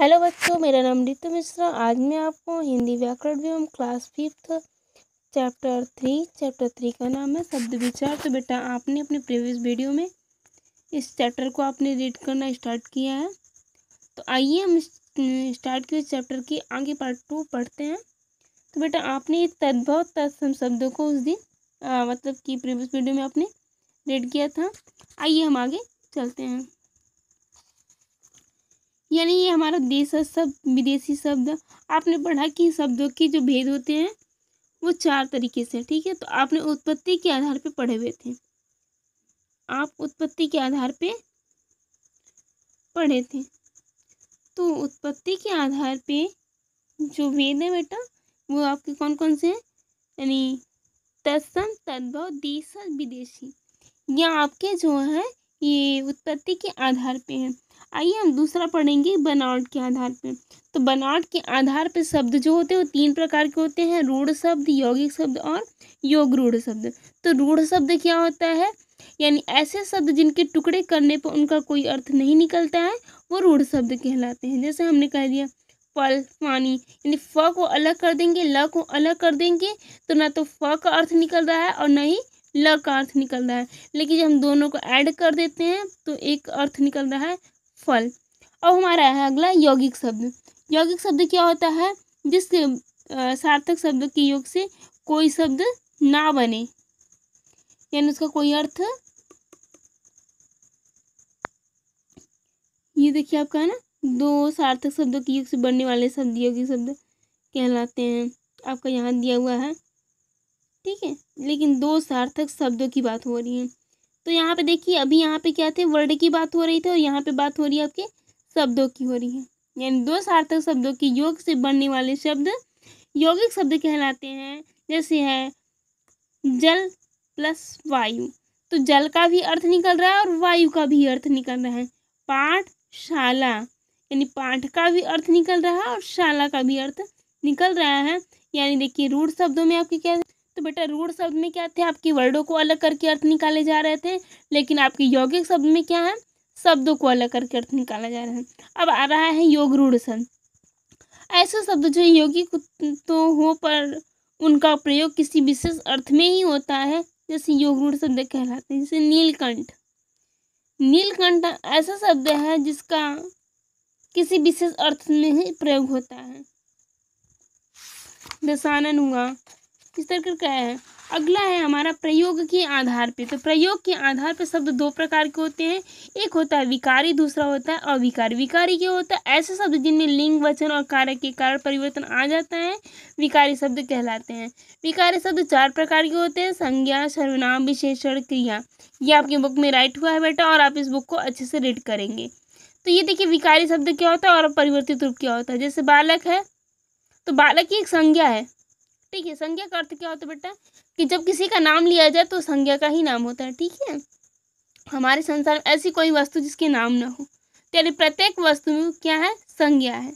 hello बच्चों मेरा नाम रितु मिश्रा आज मैं आपको हिंदी व्याकरण हम class fifth chapter three chapter three का नाम है शब्द विचार तो बेटा आपने अपने प्रीवियस वीडियो में इस चैप्टर को आपने रीड करना स्टार्ट किया है तो आइए हम स्टार्ट किए चैप्टर की आगे पार्ट टू पढ़ते हैं तो बेटा आपने ये तद्भव तत्सम शब्दों को उस दिन मतलब कि प्रीवियस वीडियो में आपने रीड किया था आइए हम आगे चलते हैं यानी ये हमारा देश शब्द विदेशी शब्द आपने पढ़ा कि शब्दों के जो भेद होते हैं वो चार तरीके से ठीक है तो आपने उत्पत्ति के आधार पे पढ़े हुए थे आप उत्पत्ति के आधार पे पढ़े थे तो उत्पत्ति के आधार पे जो वेद है बेटा वो आपके कौन कौन से हैं यानी तत्सम तद्भव देश विदेशी या आपके जो है ये उत्पत्ति के आधार पे हैं आइए हम दूसरा पढ़ेंगे बनावट के आधार पर तो बनावट के आधार पर शब्द जो होते हैं वो तीन प्रकार के होते हैं रूढ़ शब्द यौगिक शब्द और योग रूढ़ शब्द तो रूढ़ शब्द क्या होता है यानी ऐसे शब्द जिनके टुकड़े करने पर उनका कोई अर्थ नहीं निकलता है वो रूढ़ शब्द कहलाते हैं जैसे हमने कह दिया फल पानी यानी फ को अलग कर देंगे ल को अलग कर देंगे तो ना तो फ का अर्थ निकल रहा है और ना ही ल का अर्थ निकल रहा है लेकिन जब हम दोनों को ऐड कर देते हैं तो एक अर्थ निकल रहा है फल अब हमारा है अगला यौगिक शब्द यौगिक शब्द क्या होता है जिस सार्थक शब्द के योग से कोई शब्द ना बने यानी उसका कोई अर्थ ये देखिए आपका है ना दो सार्थक शब्दों के योग से बनने वाले शब्द यौगिक शब्द कहलाते हैं आपका यहाँ दिया हुआ है ठीक है लेकिन दो सार्थक शब्दों की बात हो रही है तो यहाँ पे देखिए अभी यहाँ पे क्या थे वर्ड की बात हो रही थी और यहाँ पे बात हो रही है आपके शब्दों की हो रही है यानी दो सार्थक शब्दों की योग से बनने वाले शब्द यौगिक शब्द कहलाते हैं जैसे है जल प्लस वायु तो जल का भी अर्थ निकल रहा है और वायु का भी अर्थ निकल रहा है पाठशाला यानी पाठ का भी अर्थ निकल रहा है और शाला का भी अर्थ निकल रहा है यानी देखिए रूढ़ शब्दों में आपके क्या तो बेटा रूढ़ शब्द में क्या थे आपकी वर्डों को अलग करके अर्थ निकाले जा रहे थे लेकिन आपके यौगिक शब्द में क्या है शब्दों को अलग करके अर्थ निकाला जा रहा है अब आ रहा है योग रूढ़ शब्द ऐसे शब्द जो यौगिक तो हो पर उनका प्रयोग किसी विशेष अर्थ में ही होता है जैसे योग रूढ़ शब्द कहलाते हैं जैसे नीलकंठ नीलकंठ ऐसा शब्द है जिसका किसी विशेष अर्थ में ही प्रयोग होता है दशानन हुआ किस तरह का है अगला है हमारा प्रयोग के आधार पे तो प्रयोग के आधार पे शब्द दो प्रकार के होते हैं एक होता है विकारी दूसरा होता है अविकारी विकारी क्या होता है ऐसे शब्द जिनमें लिंग वचन और कार्य के कारण परिवर्तन आ जाता है विकारी शब्द कहलाते हैं विकारी शब्द चार प्रकार के होते हैं संज्ञा सर्वनाम विशेषण क्रिया ये आपके बुक में राइट हुआ है बेटा और आप इस बुक को अच्छे से रीड करेंगे तो ये देखिए विकारी शब्द क्या होता है और परिवर्तित रूप क्या होता है जैसे बालक है तो बालक की एक संज्ञा है देखिए संज्ञा का अर्थ क्या होता है बेटा कि जब किसी का नाम लिया जाए तो संज्ञा का ही नाम होता है ठीक है हमारे संसार में ऐसी कोई वस्तु जिसके नाम ना हो यानी प्रत्येक वस्तु में क्या है संज्ञा है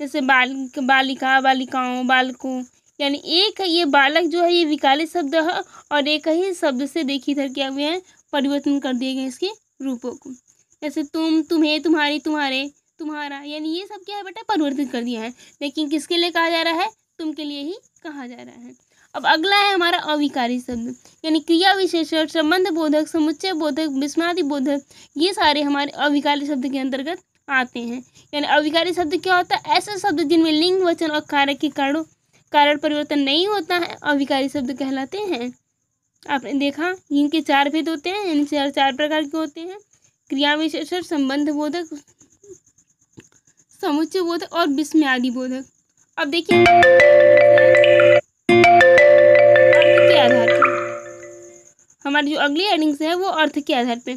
जैसे बाल बालिका बालिकाओं बालकों यानी एक ये बालक जो है ये विकाली शब्द है और एक ही शब्द से देखी इधर क्या हुए हैं परिवर्तन कर दिए गए इसके रूपों को जैसे तुम तुम्हें तुम्हारी तुम्हारे तुम्हारा यानी ये सब क्या है बेटा परिवर्तित कर दिया है लेकिन किसके लिए कहा जा रहा है तुम के लिए ही कहा जा रहा है अब अगला है हमारा अविकारी शब्द यानी क्रिया विशेषण संबंध बोधक समुच्चय बोधक विस्मादि बोधक ये सारे हमारे अविकारी शब्द के अंतर्गत आते हैं यानी अविकारी शब्द क्या होता है ऐसे शब्द जिनमें लिंग वचन और कारक के कारणों कारण परिवर्तन नहीं होता है अविकारी शब्द कहलाते हैं आपने देखा इनके चार भेद होते हैं यानी चार चार प्रकार के होते हैं क्रिया विशेषण संबंध बोधक समुच्चय बोधक और विस्मयादि बोधक अब देखिए हमारी जो अगली एडिंग्स है वो अर्थ के आधार पे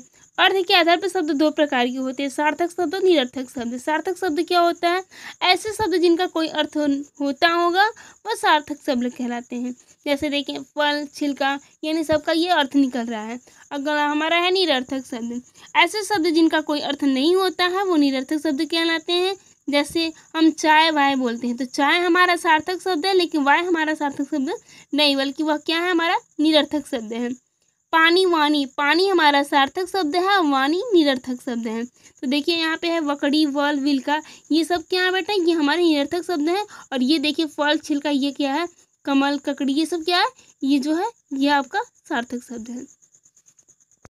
अर्थ के आधार पर शब्द दो प्रकार के होते हैं सार्थक शब्द और निरर्थक शब्द सार्थक शब्द क्या होता है ऐसे शब्द जिनका कोई अर्थ होता होगा वो सार्थक शब्द कहलाते हैं जैसे देखें फल छिलका यानी सबका ये अर्थ निकल रहा है अगर हमारा है निरर्थक शब्द ऐसे शब्द जिनका कोई अर्थ नहीं होता है वो निरर्थक शब्द कहलाते हैं जैसे हम चाय वाय बोलते हैं तो चाय हमारा सार्थक शब्द है लेकिन वाय हमारा सार्थक शब्द नहीं बल्कि वह क्या है हमारा निरर्थक शब्द है पानी वानी पानी हमारा सार्थक शब्द है वानी निरर्थक शब्द है तो देखिए यहाँ पे है वकड़ी वल विलका ये सब क्या है बेटा ये हमारे निरर्थक शब्द हैं और ये देखिए फल छिलका ये क्या है कमल ककड़ी ये सब क्या है ये जो है ये आपका सार्थक शब्द है